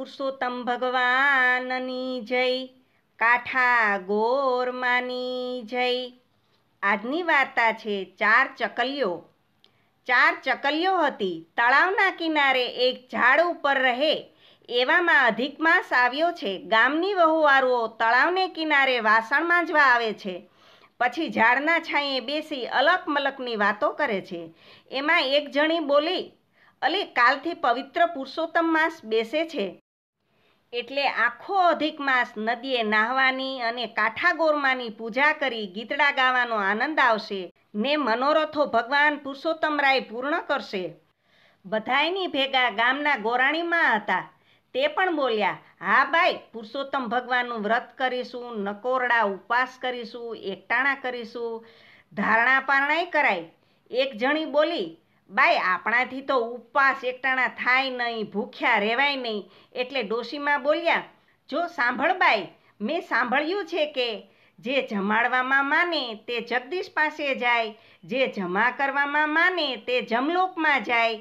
પુરુષોત્તમ ભગવાનની જય કાઠા ગોરમાની જય આજની વાર્તા છે ચાર ચકલીઓ ચાર ચકલીઓ હતી તળાવના કિનારે એક ઝાડ ઉપર રહે એવામાં અધિક માસ આવ્યો છે ગામની વહુવારુઓ તળાવને કિનારે વાસણ માંજવા આવે છે પછી ઝાડના છાંયે બેસી અલક મલકની વાતો કરે છે એમાં એક જણી બોલી અલી કાલથી પવિત્ર પુરુષોત્તમ માસ બેસે છે એટલે આખો અધિક માસ નદીએ નાહવાની અને કાઠાગોરમાની પૂજા કરી ગીતડા ગાવાનો આનંદ આવશે ને મનોરથો ભગવાન પુરુષોત્તમરાય પૂર્ણ કરશે બધાયની ભેગા ગામના ગોરાણીમાં હતા તે પણ બોલ્યા હા ભાઈ પુરુષોત્તમ ભગવાનનું વ્રત કરીશું નકોરડા ઉપવાસ કરીશું એકટાણા કરીશું ધારણા પારણાય કરાય એક જણી બોલી બાય આપણાથી તો ઉપવાસ એકટાણા થાય નહીં ભૂખ્યા રહેવાય નહીં એટલે ડોશીમાં બોલ્યા જો સાંભળ બાઈ મેં સાંભળ્યું છે કે જે જમાડવામાં માને તે જગદીશ પાસે જાય જે જમા કરવામાં માને તે જમલોકમાં જાય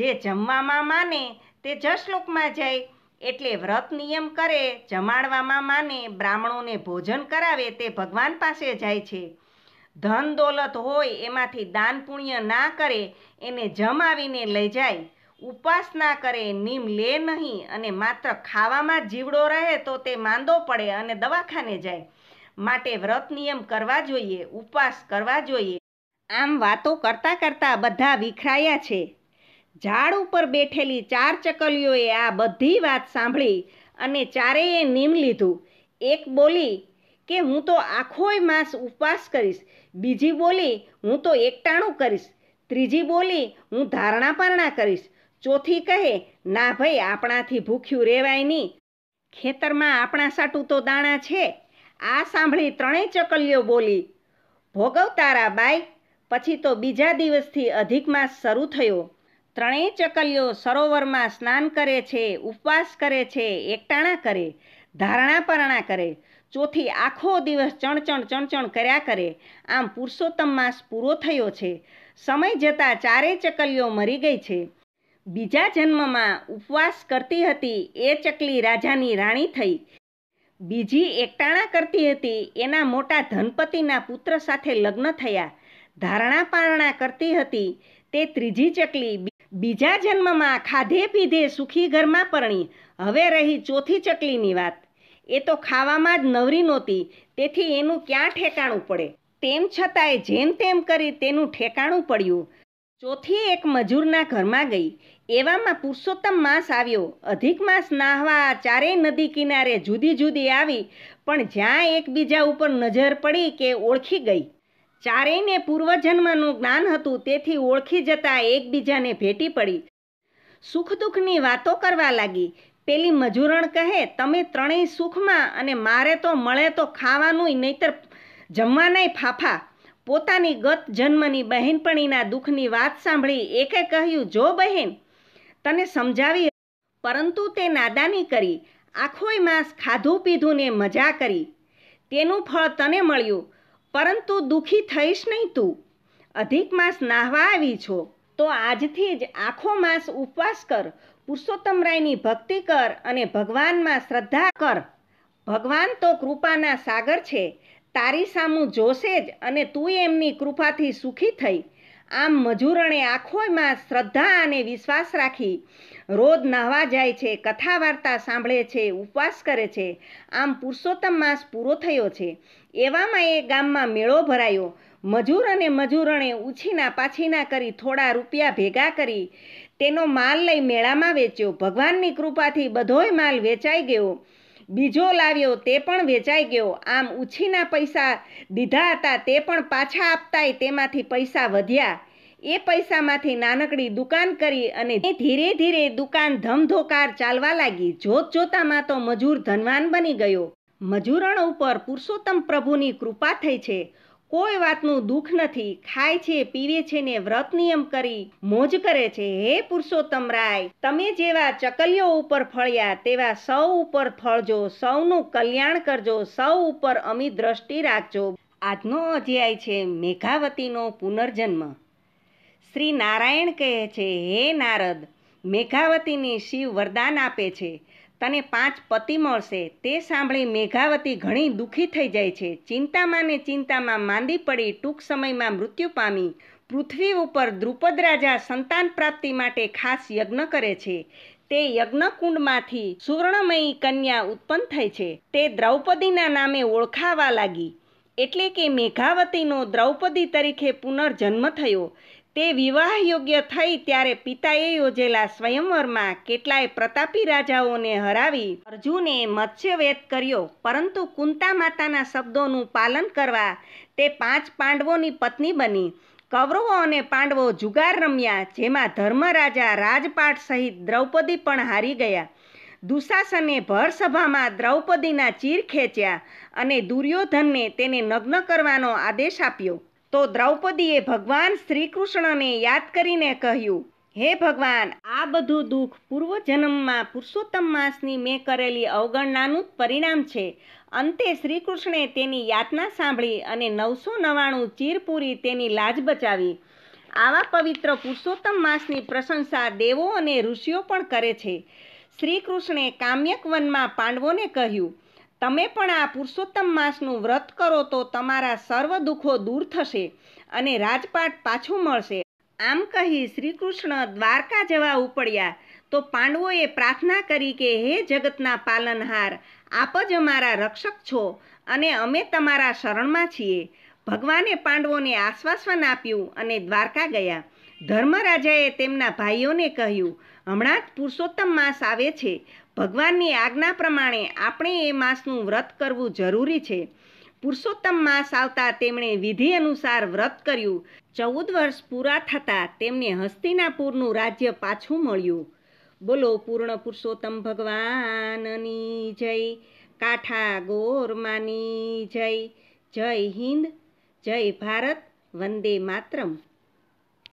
જે જમવામાં માને તે જશલોકમાં જાય એટલે વ્રત નિયમ કરે જમાડવામાં માને બ્રાહ્મણોને ભોજન કરાવે તે ભગવાન પાસે જાય છે ધન દોલત હોય એમાંથી દાન પુણ્ય ના કરે એને જમાવીને લઈ જાય ઉપાસના કરે નીમ લે નહીં અને માત્ર ખાવામાં જીવડો રહે તો તે માંદો પડે અને દવાખાને જાય માટે વ્રત નિયમ કરવા જોઈએ ઉપવાસ કરવા જોઈએ આમ વાતો કરતાં કરતાં બધા વિખરાયા છે ઝાડ ઉપર બેઠેલી ચાર ચકલીઓએ આ બધી વાત સાંભળી અને ચારેય નીમ લીધું એક બોલી કે હું તો આખોય માસ ઉપવાસ કરીશ બીજી બોલી હું તો એકટાણું કરીશ ત્રીજી બોલી હું ધારણા પરણા કરીશ ચોથી કહે ના ભાઈ આપણાથી ભૂખ્યું રહેવાય નહીં ખેતરમાં આપણા સાટું તો દાણા છે આ સાંભળી ત્રણેય ચકલીઓ બોલી ભોગવતારા બાઈ પછી તો બીજા દિવસથી અધિક માસ શરૂ થયો ત્રણેય ચકલીઓ સરોવરમાં સ્નાન કરે છે ઉપવાસ કરે છે એકટાણા કરે ધારણા પરણા કરે ચોથી આખો દિવસ ચણચણ ચણચણ કર્યા કરે આમ પુરુષોત્તમ માસ પૂરો થયો છે સમય જતાં ચારેય ચકલીઓ મરી ગઈ છે બીજા જન્મમાં ઉપવાસ કરતી હતી એ ચકલી રાજાની રાણી થઈ બીજી એકટાણા કરતી હતી એના મોટા ધનપતિના પુત્ર સાથે લગ્ન થયા ધારણા પારણા કરતી હતી તે ત્રીજી ચકલી બીજા જન્મમાં ખાધે પીધે સુખી ઘરમાં પરણી હવે રહી ચોથી ચકલીની વાત એ તો ખાવામાં જ નવરી નહોતી તેથી એનું ક્યાં ઠેકાણું પડે તેમ છતાંય જેમ તેમ કરી તેનું ઠેકાણું પડ્યું ચોથી એક મજૂરના ઘરમાં ગઈ એવામાં પુરુષોત્તમ માસ આવ્યો અધિક માસ નાહવા ચારેય નદી કિનારે જુદી જુદી આવી પણ જ્યાં એકબીજા ઉપર નજર પડી કે ઓળખી ગઈ ચારેયને પૂર્વજન્મનું જ્ઞાન હતું તેથી ઓળખી જતા એકબીજાને ભેટી પડી સુખ દુઃખની વાતો કરવા લાગી પેલી મજૂરણ કહે તમે ત્રણેય સુખમાં અને મારે તો મળે તો ખાવાનું નહીતર જમવાના ફાફા પોતાની ગત જન્મની બહેનપણીના દુઃખની વાત સાંભળી એકે કહ્યું જો બહેન તને સમજાવી પરંતુ તે નાદાની કરી આખોય માસ ખાધું પીધું ને મજા કરી તેનું ફળ તને મળ્યું પરંતુ દુઃખી થઈશ નહીં તું અધિક માસ નાહવા આવી છો તો આજથી જ આખો માસ ઉપવાસ કર પુરુષોત્તમ રાયની ભક્તિ કર અને ભગવાનમાં શ્રદ્ધા કર ભગવાન તો કૃપાના સાગર છે તારી સામું જોશે જ અને તું એમની કૃપાથી સુખી થઈ આમ મજૂરણે આંખોમાં શ્રદ્ધા અને વિશ્વાસ રાખી રોજ નાહવા જાય છે કથા વાર્તા સાંભળે છે ઉપવાસ કરે છે આમ પુરુષોત્તમ માસ પૂરો થયો છે એવામાં એ ગામમાં મેળો ભરાયો મજૂર અને મજૂરણે ઉછીના પાછીના કરી થોડા રૂપિયા ભેગા કરી તેનો માલ લઈ મેળામાં વેચ્યો ભગવાનની કૃપાથી બધોય માલ વેચાઈ ગયો બીજો લાવ્યો તે પણ વેચાઈ ગયો આમ ઉછીના પૈસા દીધા હતા તે પણ પાછા આપતાય તેમાંથી પૈસા વધ્યા એ પૈસામાંથી નાનકડી દુકાન કરી અને ધીરે ધીરે દુકાન ધમધોકાર ચાલવા લાગી જોત જોતામાં તો મજૂર ધનવાન બની ગયો મજૂરણ ઉપર પુરુષોત્તમ પ્રભુની કૃપા થઈ છે કોઈ વાતનું દુઃખ નથી ખાય છે પીવે છે ને વ્રત નિયમ કરી મોજ કરે છે હે પુરુષોત્તમ રાય તમે જેવા ચકલીઓ ઉપર ફળ્યા તેવા સૌ ઉપર ફળજો સૌનું કલ્યાણ કરજો સૌ ઉપર અમિત દ્રષ્ટિ રાખજો આજનો અધ્યાય છે મેઘાવતીનો પુનર્જન્મ શ્રી નારાયણ કહે છે હે નારદ મેઘાવતીને શિવ વરદાન આપે છે તને પાંચ પતિ મળશે તે સાંભળી મેઘાવતી ઘણી દુઃખી થઈ જાય છે ચિંતામાં ને ચિંતામાં માંદી પડી ટૂંક સમયમાં મૃત્યુ પામી પૃથ્વી ઉપર દ્રુપદ રાજા સંતાન પ્રાપ્તિ માટે ખાસ યજ્ઞ કરે છે તે યજ્ઞકુંડમાંથી સુવર્ણમયી કન્યા ઉત્પન્ન થઈ છે તે દ્રૌપદીના નામે ઓળખાવા લાગી એટલે કે મેઘાવતીનો દ્રૌપદી તરીકે પુનર્જન્મ થયો તે વિવાહ યોગ્ય થઈ ત્યારે પિતાએ યોજેલા સ્વયંવરમાં કેટલાય પ્રતાપી રાજાઓને હરાવી અર્જુને મત્સ્યવેદ કર્યો પરંતુ કુંતા માતાના શબ્દોનું પાલન કરવા તે પાંચ પાંડવોની પત્ની બની કૌરવો અને પાંડવો જુગાર રમ્યા જેમાં ધર્મરાજા રાજપાટ સહિત દ્રૌપદી પણ હારી ગયા દુશાસને ભરસભામાં દ્રૌપદીના ચીર ખેંચ્યા અને દુર્યોધનને તેને નગ્ન કરવાનો આદેશ આપ્યો તો દ્રૌપદીએ ભગવાન શ્રી કૃષ્ણને યાદ કરીને કહ્યું હે ભગવાન આ બધું દુઃખ પૂર્વજન્મમાં પુરુષોત્તમ માસની મેં કરેલી અવગણનાનું જ પરિણામ છે અંતે શ્રી કૃષ્ણે તેની યાતના સાંભળી અને નવસો નવાણું ચીરપુરી તેની લાજ બચાવી આવા પવિત્ર પુરુષોત્તમ માસની પ્રશંસા દેવો અને ઋષિઓ પણ કરે છે શ્રી કૃષ્ણે કામ્યક વનમાં પાંડવોને કહ્યું તમે પણ આ પુરુષોત્તમ માસનું વ્રત કરો તો તમારા સર્વ દુઃખો દૂર થશે અને રાજપાટ પાછું મળશે આમ કહી શ્રીકૃષ્ણ દ્વારકા જવા ઉપડ્યા તો પાંડવોએ પ્રાર્થના કરી કે હે જગતના પાલનહાર આપ જ અમારા રક્ષક છો અને અમે તમારા શરણમાં છીએ ભગવાને પાંડવોને આશ્વાસન આપ્યું અને દ્વારકા ગયા ધર્મરાજાએ તેમના ભાઈઓને કહ્યું હમણાં જ પુરુષોત્તમ માસ આવે છે ભગવાનની આજ્ઞા પ્રમાણે આપણે એ માસનું વ્રત કરવું જરૂરી છે પુરુષોત્તમ માસ આવતા તેમણે વિધિ અનુસાર વ્રત કર્યું ચૌદ વર્ષ પૂરા થતાં તેમને હસ્તિનાપુરનું રાજ્ય પાછું મળ્યું બોલો પૂર્ણ પુરુષોત્તમ ભગવાનની જય કાઠા ગોરમાની જય જય હિન્દ જય ભારત વંદે માતરમ